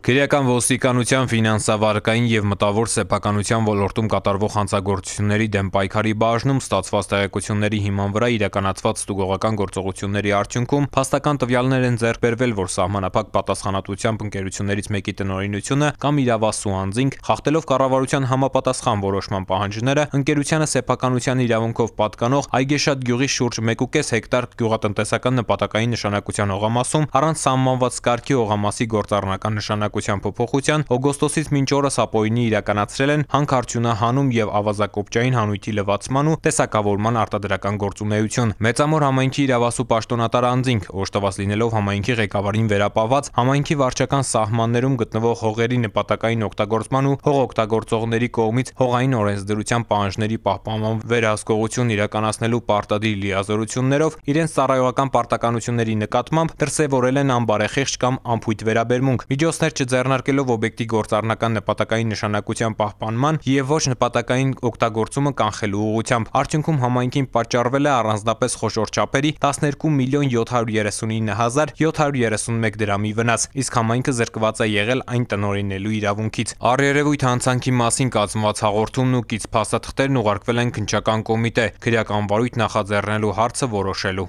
Քրեական ոստիկանության, ֆինանսավարկային և մտավոր սեփականության ոլորտում կատարվող հանցագործությունների դեմ պայքարի բաժնում ստացված տեղեկությունների հիման վրա իրականացված ստուգողական գործողությունների արդյունքում փաստական տվյալներ են ձեռք բերվել, որ սահմանափակ պատասխանատվությամբ ընկերություններից մեկի տնօրինությունը կամ իրավասու անձինք, խախտելով կառավարության համապատասխան որոշման պահանջները, ընկերությանը սեփականության իրավունքով պատկանող Այգեշատ գյուղի շուրջ 1,5 հեկտար գյուղատնտեսական նպատակային նշանակության հողամասում առանց սահմանված կարգի հողամասի գործառնական նշանակության քանակության փոփոխության օգոստոսից մինչ օրս ապօինի իրականացրել են հանքարդյունահանում և ավազակոպճային հանույթի լվացման ու տեսակավորման արտադրական գործունեություն։ Մեծամոր համայնքի իրավասու պաշտոնատար անձինք, օժտված լինելով համայնքի ղեկավարին վերապահված, համայնքի վարչական սահմաններում գտնվող հողերի նպատակային օգտագործման ու հողօգտագործողների կողմից հողային օրենսդրության պահանջների պահպանման վերահսկողություն իրականացնելու պարտադիր լիազորություններով իրենց ծառայողական պարտականությունների նկատմամբ դրսևորել են անբարեխիղճ կամ անփույթ վերաբերմունք, միջոցներ վերջը ձեռնարկելով օբյեկտի գործառնական նպատակային նշանակության պահպանման և ոչ նպատակային օգտագործումը կանխելու ուղղությամբ։ Արդյունքում համայնքին պատճառվել է առանձնապես խոշոր չափերի 12 միլիոն 739 հազար 731 դրամի վնաս, իսկ համայնքը զրկված է եղել այն տնօրինելու իրավունքից։ Առերևույթ հանցանքի մասին կազմված հաղորդումն ու կից փաստաթղթերն ուղարկվել են Քննչական կոմիտե՝ քրեական վարույթ նախաձեռնելու հարցը որոշելու։